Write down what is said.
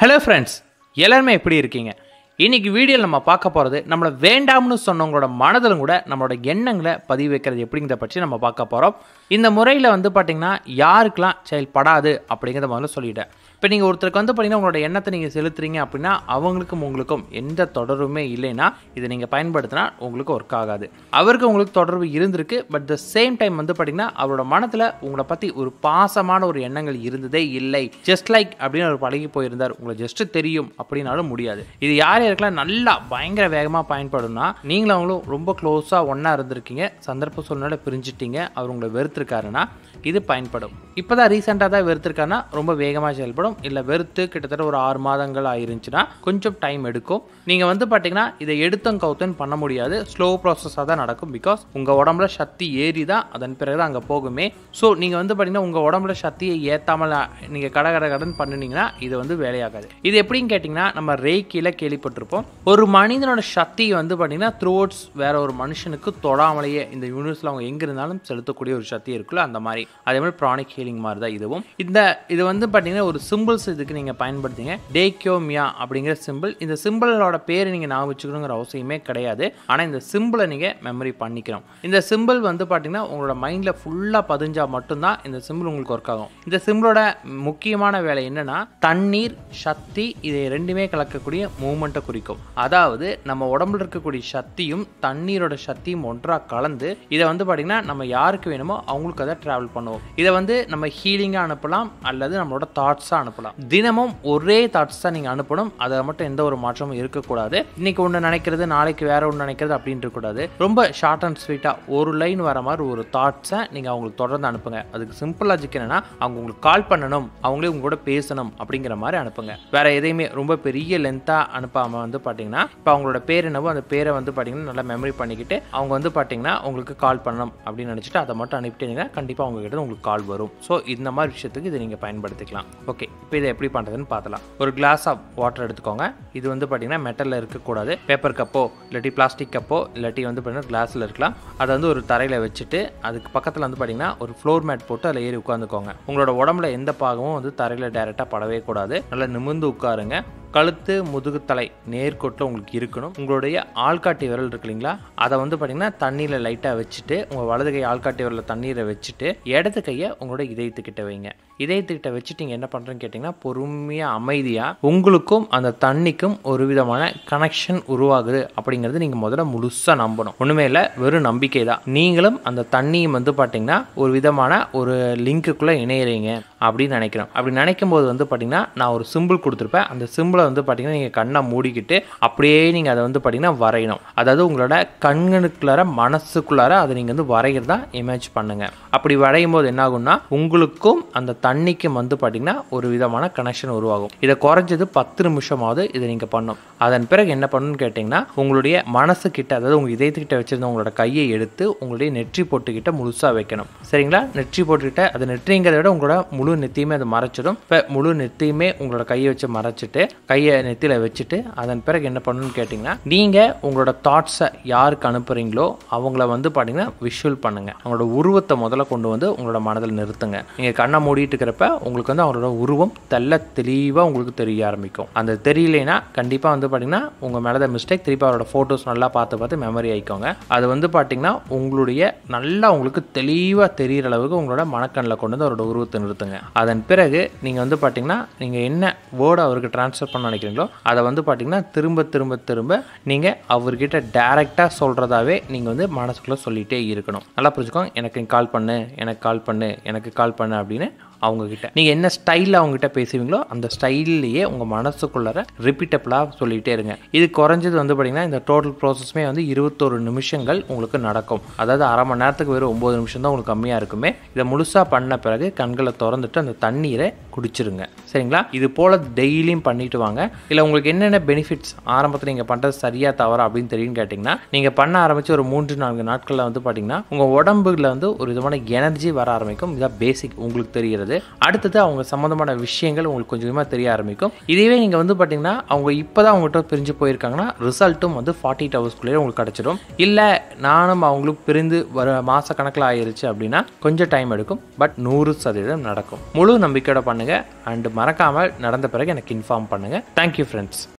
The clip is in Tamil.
ஹலோ ஃப்ரெண்ட்ஸ் எல்லாருமே எப்படி இருக்கீங்க இன்றைக்கி வீடியோவில் நம்ம பார்க்க போகிறது நம்மளை வேண்டாம்னு சொன்னவங்களோட மனதிலும் கூட நம்மளோட எண்ணங்களை பதிவு வைக்கிறது எப்படிங்கிறத பற்றி நம்ம பார்க்க போகிறோம் இந்த முறையில் வந்து பார்த்திங்கன்னா யாருக்கெல்லாம் செயல்படாது அப்படிங்கிறத முதல்ல சொல்லிவிட்டேன் இப்போ நீங்கள் ஒருத்தருக்கு வந்து பார்த்தீங்கன்னா உங்களோட எண்ணத்தை நீங்கள் செலுத்துறீங்க அப்படின்னா அவங்களுக்கும் உங்களுக்கும் எந்த தொடர்புமே இல்லைன்னா இதை நீங்கள் பயன்படுத்தினா உங்களுக்கு ஒர்க் ஆகாது அவருக்கு உங்களுக்கு தொடர்பு இருந்திருக்கு பட் த சேம் டைம் வந்து பார்த்தீங்கன்னா அவரோட மனத்தில் உங்களை பற்றி ஒரு பாசமான ஒரு எண்ணங்கள் இருந்ததே இல்லை ஜஸ்ட் லைக் அப்படின்னு அவர் பழகி போயிருந்தார் உங்களை ஜஸ்ட் தெரியும் அப்படின்னாலும் முடியாது இது யார் யாருக்கெல்லாம் நல்லா பயங்கர வேகமாக பயன்படும்னா நீங்களும் அவங்களும் ரொம்ப க்ளோஸாக ஒன்றா இருந்திருக்கீங்க சந்தர்ப்ப சூழ்நிலை பிரிஞ்சிட்டீங்க அவர் உங்களை வெறுத்திருக்காருன்னா இது பயன்படும் இப்போ தான் ரீசெண்டாக தான் வெறுத்திருக்காருன்னா ரொம்ப வேகமாக செயல்படும் இல்லை வெறுத்து கிட்டத்தட்ட ஒரு ஆறு மாதங்கள் ஆயிருந்துச்சுன்னா கொஞ்சம் டைம் எடுக்கும் நீங்கள் வந்து பார்த்தீங்கன்னா இதை எடுத்தும் கவுத்தன் பண்ண முடியாது ஸ்லோ ப்ராசஸாக தான் நடக்கும் பிகாஸ் உங்கள் உடம்புல சக்தி ஏறி தான் அதன் பிறகு தான் அங்கே போகுமே ஸோ நீங்கள் வந்து பார்த்தீங்கன்னா உங்கள் உடம்புல சக்தியை ஏற்றாமல் நீங்கள் கட கட கடன் பண்ணினீங்கன்னா இது வந்து வேலையாகாது இது எப்படின்னு கேட்டிங்கன்னா நம்ம ரேக்கியில் கேள்விப்பட்டிருப்போம் ஒரு மனிதனோட சக்தியை வந்து பார்த்தீங்கன்னா த்ரூ வேற ஒரு மனுஷனுக்கு தொடாமலேயே இந்த யூனிவர்ஸில் அவங்க எங்கே இருந்தாலும் செலுத்தக்கூடிய ஒரு சக்தி இருக்குல்ல அந்த மாதிரி அதே மாதிரி ப்ராணிக் ஹீலிங் மாதிரி தான் இதுவும் இந்த இது வந்து பார்த்தீங்கன்னா ஒரு சிம்பிள்ஸ் இதுக்கு நீங்கள் பயன்படுத்திங்க டேக்யோமியா அப்படிங்கிற சிம்பிள் இந்த சிம்பிளோட பேர் நீங்கள் நான் வச்சுக்கணுங்கிற அவசியமே கிடையாது ஆனால் இந்த சிம்பிளை நீங்கள் மெமரி பண்ணிக்கிறோம் இந்த சிம்பிள் வந்து பார்த்தீங்கன்னா உங்களோட மைண்டில் ஃபுல்லாக பதிஞ்சால் மட்டும்தான் இந்த சிம்பிள் உங்களுக்கு ஒர்க் ஆகும் இந்த சிம்பிளோட முக்கியமான வேலை என்னென்னா தண்ணீர் சக்தி இதை ரெண்டுமே கலக்கக்கூடிய மூமெண்ட்டை குறிக்கும் அதாவது நம்ம உடம்புல இருக்கக்கூடிய சக்தியும் தண்ணீரோட சக்தியும் ஒன்றாக கலந்து இதை வந்து பார்த்தீங்கன்னா நம்ம யாருக்கு வேணுமோ அவங்களுக்கு அதை ட்ராவல் பண்ணுவோம் இதை வந்து நம்ம ஹீலிங்காக அனுப்பலாம் அல்லது நம்மளோட தாட்ஸாக அனுப்பலாம் தினமும் ஒரே தாட்ஸ் தான் நீங்கள் அனுப்பணும் அதை மட்டும் எந்த ஒரு மாற்றமும் இருக்கக்கூடாது இன்னைக்கு ஒன்று நினைக்கிறது நாளைக்கு வேற ஒன்று நினைக்கிறது அப்படின்னு இருக்கக்கூடாது ரொம்ப ஷார்ட் அண்ட் ஸ்வீட்டாக ஒரு லைன் வர மாதிரி ஒரு தாட்ஸை நீங்கள் அவங்களுக்கு தொடர்ந்து அனுப்புங்க அதுக்கு சிம்பிள் லாஜிக் என்னன்னா அவங்க உங்களுக்கு கால் பண்ணணும் அவங்களே கூட பேசணும் அப்படிங்கிற மாதிரி அனுப்புங்க வேற எதையுமே ரொம்ப பெரிய லென்த்தாக அனுப்பாமல் வந்து பார்த்தீங்கன்னா இப்போ அவங்களோட பேர் என்னவோ அந்த பேரை வந்து பார்த்தீங்கன்னா நல்லா மெமரி பண்ணிக்கிட்டு அவங்க வந்து பார்த்தீங்கன்னா உங்களுக்கு கால் பண்ணணும் அப்படின்னு நினச்சிட்டு அதை மட்டும் அனுப்பிட்டீங்கன்னா கண்டிப்பாக அவங்ககிட்ட உங்களுக்கு கால் வரும் ஸோ இந்த மாதிரி விஷயத்துக்கு இதை நீங்கள் பயன்படுத்திக்கலாம் ஓகே இப்போ இதை எப்படி பண்ணுறதுன்னு பார்த்தலாம் ஒரு கிளாஸ் ஆஃப் வாட்டர் எடுத்துக்கோங்க இது வந்து பார்த்திங்கன்னா மெட்டலில் இருக்கக்கூடாது பேப்பர் கப்போ இல்லாட்டி பிளாஸ்டிக் கப்போ இல்லாட்டி வந்து பார்த்திங்கன்னா கிளாஸில் இருக்கலாம் அதை வந்து ஒரு தரையில் வச்சுட்டு அதுக்கு பக்கத்தில் வந்து பார்த்திங்கன்னா ஒரு ஃப்ளோர் மேட் போட்டு அதில் ஏறி உட்காந்துக்கோங்க உங்களோட உடம்புல எந்த பாகமும் வந்து தரையில் டேரெக்டாக படவே கூடாது நல்லா நிமிர்ந்து உட்காருங்க கழுத்து முதுகு தலை நேர்கோட்டில் உங்களுக்கு இருக்கணும் உங்களுடைய ஆள்காட்டி விரல் இருக்கு இல்லைங்களா அதை வந்து பார்த்தீங்கன்னா தண்ணியில் லைட்டாக வச்சுட்டு உங்கள் வலது கை ஆள்காட்டி விரலில் தண்ணீரை வச்சுட்டு இடது கையை உங்களோட இதயத்துக்கிட்ட வைங்க இதயத்துக்கிட்ட வச்சுட்டு நீங்கள் என்ன பண்ணுறேன்னு கேட்டிங்கன்னா பொறுமையாக அமைதியாக உங்களுக்கும் அந்த தண்ணிக்கும் ஒரு விதமான கனெக்ஷன் உருவாகுது அப்படிங்கிறது நீங்கள் முதல்ல முழுசாக நம்பணும் ஒன்றுமே இல்லை வெறும் நம்பிக்கை தான் நீங்களும் அந்த தண்ணியும் வந்து பார்த்தீங்கன்னா ஒரு விதமான ஒரு லிங்க்குக்குள்ளே இணையிறீங்க அப்படின்னு நினைக்கிறோம் அப்படி நினைக்கும் போது வந்து பார்த்திங்கன்னா நான் ஒரு சிம்பிள் கொடுத்துருப்பேன் அந்த சிம்பிளை வந்து பார்த்திங்கன்னா நீங்கள் கண்ணை மூடிக்கிட்டு அப்படியே நீங்கள் அதை வந்து பார்த்திங்கன்னா வரையணும் அதாவது உங்களோட கண்களுக்குள்ளார மனசுக்குள்ளார அதை நீங்கள் வந்து வரைகிறதா இமேஜ் பண்ணுங்கள் அப்படி வரையும் போது என்ன உங்களுக்கும் அந்த தண்ணிக்கும் வந்து பார்த்திங்கன்னா ஒரு விதமான கனெக்ஷன் உருவாகும் இதை குறைஞ்சது பத்து நிமிஷமாவது இதை நீங்கள் பண்ணும் அதன் பிறகு என்ன பண்ணணும்னு கேட்டிங்கன்னா உங்களுடைய மனசுக்கிட்ட அதாவது உங்கள் இதயத்துக்கிட்ட வச்சுருந்த உங்களோட கையை எடுத்து உங்களுடைய நெற்றி போட்டுக்கிட்ட முழுசாக வைக்கணும் சரிங்களா நெற்றி போட்டுக்கிட்ட அது நெற்றிங்கிறத விட உங்களோட முழு முழு நெத்தியுமே அதை மறைச்சிடும் இப்போ முழு நெத்தியுமே உங்களோட கையை வச்சு மறைச்சிட்டு கையை நெத்தியில் வச்சுட்டு அதன் பிறகு என்ன பண்ணணும்னு கேட்டிங்கன்னா நீங்கள் உங்களோட தாட்ஸை யாருக்கு அனுப்புகிறீங்களோ அவங்கள வந்து பார்த்தீங்கன்னா விஷுவல் பண்ணுங்கள் அவங்களோட உருவத்தை முதல்ல கொண்டு வந்து உங்களோட மனதில் நிறுத்துங்க நீங்கள் கண்ணை மூடிட்டு இருக்கிறப்ப உங்களுக்கு வந்து அவங்களோட உருவம் தெல்ல தெளிவாக உங்களுக்கு தெரிய ஆரம்பிக்கும் அந்த தெரியலைன்னா கண்டிப்பாக வந்து பார்த்தீங்கன்னா உங்கள் மேலே மிஸ்டேக் திருப்பி அவரோட ஃபோட்டோஸ் நல்லா பார்த்து பார்த்து மெமரி ஆகிக்கோங்க அது வந்து பார்த்தீங்கன்னா உங்களுடைய நல்லா உங்களுக்கு தெளிவாக தெரிகிற அளவுக்கு உங்களோட மனக்கண்ணில் கொண்டு வந்து அவரோட உருவத்தை நிறுத்துங்க அதன் பிறகு நீங்கள் வந்து பார்த்திங்கன்னா நீங்கள் என்ன வேர்டு அவருக்கு ட்ரான்ஸ்ஃபர் பண்ண நினைக்கிறீங்களோ அதை வந்து பார்த்திங்கன்னா திரும்ப திரும்ப திரும்ப நீங்கள் அவர்கிட்ட டேரெக்டாக சொல்கிறதாவே நீங்கள் வந்து மனசுக்குள்ளே சொல்லிகிட்டே இருக்கணும் நல்லா புரிஞ்சுக்கோங்க எனக்கு கால் பண்ணு எனக்கு கால் பண்ணு எனக்கு கால் பண்ணு அப்படின்னு அவங்கக்கிட்ட நீங்கள் என்ன ஸ்டைலில் அவங்ககிட்ட பேசுவீங்களோ அந்த ஸ்டைல்லையே உங்கள் மனசுக்குள்ளார ரிப்பீட்டபிளாக சொல்லிகிட்டே இருங்க இது குறைஞ்சது வந்து பார்த்திங்கன்னா இந்த டோட்டல் ப்ராசஸ்மே வந்து இருபத்தோரு நிமிஷங்கள் உங்களுக்கு நடக்கும் அதாவது அரை மணி நேரத்துக்கு வெறும் ஒம்பது நிமிஷம் தான் உங்களுக்கு கம்மியாக இருக்குமே இதை முழுசாக பண்ண பிறகு கண்களை திறந்துட்டு அந்த தண்ணீரை குடிச்சிருங்க சரிங்களா இது போல் டெய்லியும் பண்ணிட்டு வாங்க இல்லை உங்களுக்கு என்னென்ன பெனிஃபிட்ஸ் ஆரம்பத்தில் நீங்கள் பண்ணுறது சரியாக தவறா அப்படின்னு தெரியும்னு கேட்டிங்கன்னா நீங்கள் பண்ண ஆரம்பித்து ஒரு மூன்று நான்கு நாட்களில் வந்து பார்த்தீங்கன்னா உங்கள் உடம்புல வந்து ஒரு விதமான எனர்ஜி வர ஆரம்பிக்கும் இதான் பேசிக் உங்களுக்கு தெரிகிறது அடுத்தது அவங்க சம்மந்தமான விஷயங்கள் உங்களுக்கு கொஞ்சமாக தெரிய ஆரம்பிக்கும் இதுவே நீங்கள் வந்து பார்த்தீங்கன்னா அவங்க இப்போ தான் அவங்ககிட்ட பிரிஞ்சு போயிருக்காங்கன்னா ரிசல்ட்டும் வந்து ஃபார்ட்டி எயிட் ஹவர்ஸ்க்குள்ளேயே உங்களுக்கு கிடச்சிடும் இல்லை நானும் அவங்களுக்கு பிரிந்து வர மாத கணக்கில் ஆயிருச்சு அப்படின்னா கொஞ்சம் டைம் எடுக்கும் பட் நூறு சதவீதம் நடக்கும் முழு நம்பிக்கையோட பண்ணுங்க பண்ணுங்கள் அண்டு மறக்காமல் நடந்த பிறகு எனக்கு இன்ஃபார்ம் பண்ணுங்கள் தேங்க்யூ ஃப்ரெண்ட்ஸ்